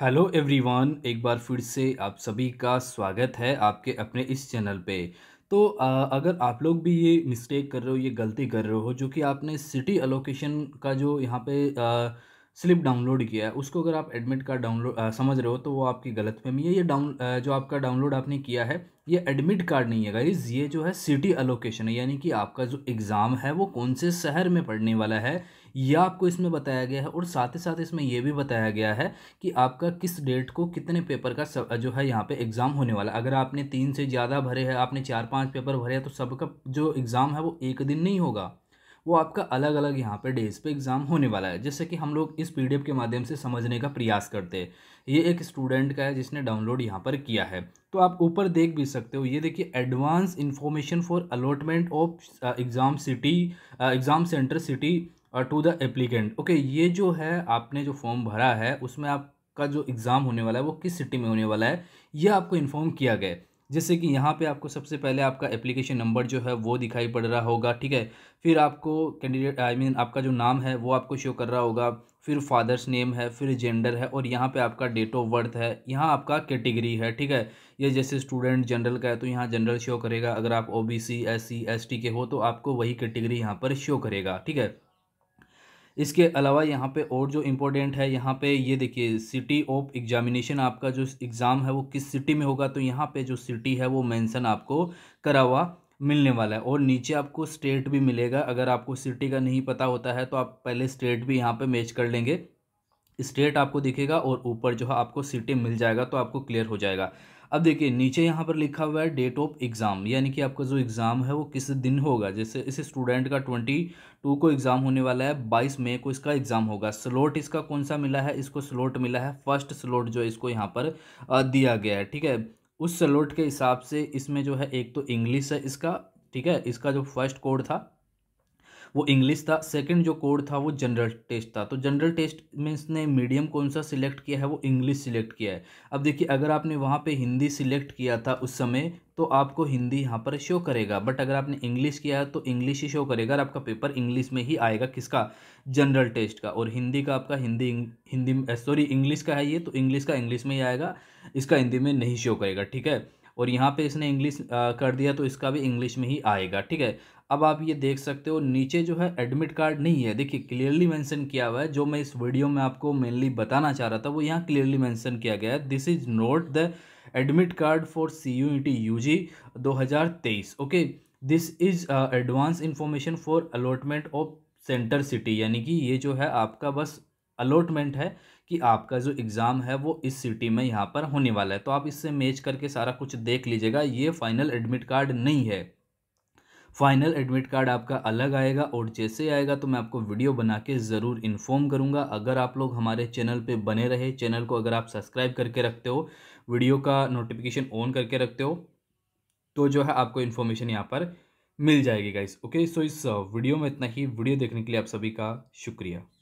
hello everyone एक बार फिर से आप सभी का स्वागत है आपके अपने इस चैनल पे तो आ, अगर आप लोग भी ये मिस्टेक कर रहे हो ये गलती कर रहे हो जो कि आपने सिटी एलोकेशन का जो यहाँ पे आ, स्लिप डाउनलोड किया है उसको अगर आप एडमिट कार्ड डाउनलोड समझ रहे हो तो वो आपकी गलत है ये डाउन जो आपका डाउनलोड आपने किया है ये एडमिट कार्ड नहीं है गाइज ये जो है सिटी अलोकेशन है यानी कि आपका जो एग्ज़ाम है वो कौन से शहर में पढ़ने वाला है यह आपको इसमें बताया गया है और साथ ही साथ इसमें यह भी बताया गया है कि आपका किस डेट को कितने पेपर का सब जो है यहाँ पे एग्ज़ाम होने वाला है अगर आपने तीन से ज़्यादा भरे हैं आपने चार पाँच पेपर भरे हैं तो सबका जो एग्ज़ाम है वो एक दिन नहीं होगा वो आपका अलग अलग यहाँ पर डेज पे एग्ज़ाम होने वाला है जैसे कि हम लोग इस पी के माध्यम से समझने का प्रयास करते हैं ये एक स्टूडेंट का है जिसने डाउनलोड यहाँ पर किया है तो आप ऊपर देख भी सकते हो ये देखिए advance information for allotment of exam city exam centre city to the applicant okay ये जो है आपने जो फॉर्म भरा है उसमें आपका जो एग्ज़ाम होने वाला है वो किस सिटी में होने वाला है यह आपको इन्फॉर्म किया गया है जैसे कि यहाँ पे आपको सबसे पहले आपका एप्लीकेशन नंबर जो है वो दिखाई पड़ रहा होगा ठीक है फिर आपको कैंडिडेट आई मीन आपका जो नाम है वो आपको शो कर रहा होगा फिर फादर्स नेम है फिर जेंडर है और यहाँ पे आपका डेट ऑफ बर्थ है यहाँ आपका कैटेगरी है ठीक है ये जैसे स्टूडेंट जनरल का है तो यहाँ जनरल शो करेगा अगर आप O B C S C S T के हो तो आपको वही कैटेगरी यहाँ पर शो करेगा ठीक है इसके अलावा यहाँ पे और जो इम्पोर्टेंट है यहाँ पे ये देखिए सिटी ऑफ एग्जामिनेशन आपका जो एग्ज़ाम है वो किस सिटी में होगा तो यहाँ पे जो सिटी है वो मेंशन आपको करा हुआ मिलने वाला है और नीचे आपको स्टेट भी मिलेगा अगर आपको सिटी का नहीं पता होता है तो आप पहले स्टेट भी यहाँ पर मैच कर लेंगे स्टेट आपको दिखेगा और ऊपर जो है आपको सिटी मिल जाएगा तो आपको क्लियर हो जाएगा अब देखिए नीचे यहाँ पर लिखा हुआ है डेट ऑफ एग्ज़ाम यानी कि आपका जो एग्ज़ाम है वो किस दिन होगा जैसे इस स्टूडेंट का ट्वेंटी टू को एग्ज़ाम होने वाला है बाईस मई को इसका एग्ज़ाम होगा स्लोट इसका कौन सा मिला है इसको स्लोट मिला है फर्स्ट स्लोट जो इसको यहाँ पर दिया गया है ठीक है उस स्लोट के हिसाब से इसमें जो है एक तो इंग्लिश है इसका ठीक है इसका जो फर्स्ट कोड था वो इंग्लिश था सेकंड जो कोड था वो जनरल टेस्ट था तो जनरल टेस्ट में इसने मीडियम कौन सा सिलेक्ट किया है वो इंग्लिश सिलेक्ट किया है अब देखिए अगर आपने वहाँ पे हिंदी सिलेक्ट किया था उस समय तो आपको हिंदी यहाँ पर शो करेगा बट अगर आपने इंग्लिश किया है तो इंग्लिश ही शो करेगा और आपका पेपर इंग्लिश में ही आएगा किसका जनरल टेस्ट का और हिंदी का आपका हिंदी हिंदी सॉरी इंग्लिश का है ये तो इंग्लिश का इंग्लिश में ही आएगा इसका हिंदी में नहीं शो करेगा ठीक है और यहाँ पे इसने इंग्लिश कर दिया तो इसका भी इंग्लिश में ही आएगा ठीक है अब आप ये देख सकते हो नीचे जो है एडमिट कार्ड नहीं है देखिए क्लियरली मेंशन किया हुआ है जो मैं इस वीडियो में आपको मेनली बताना चाह रहा था वो यहाँ क्लियरली मेंशन किया गया है this is note the admit card for C U T U G दो हज़ार तेईस okay this is advance information for allotment of centre city यानी कि ये जो है आपका बस अलॉटमेंट है कि आपका जो एग्ज़ाम है वो इस सिटी में यहाँ पर होने वाला है तो आप इससे मैच करके सारा कुछ देख लीजिएगा ये फाइनल एडमिट कार्ड नहीं है फाइनल एडमिट कार्ड आपका अलग आएगा और जैसे आएगा तो मैं आपको वीडियो बना के ज़रूर इन्फॉर्म करूँगा अगर आप लोग हमारे चैनल पे बने रहे चैनल को अगर आप सब्सक्राइब करके रखते हो वीडियो का नोटिफिकेशन ऑन करके रखते हो तो जो है आपको इन्फॉर्मेशन यहाँ पर मिल जाएगी गाइस ओके सो इस वीडियो में इतना ही वीडियो देखने के लिए आप सभी का शुक्रिया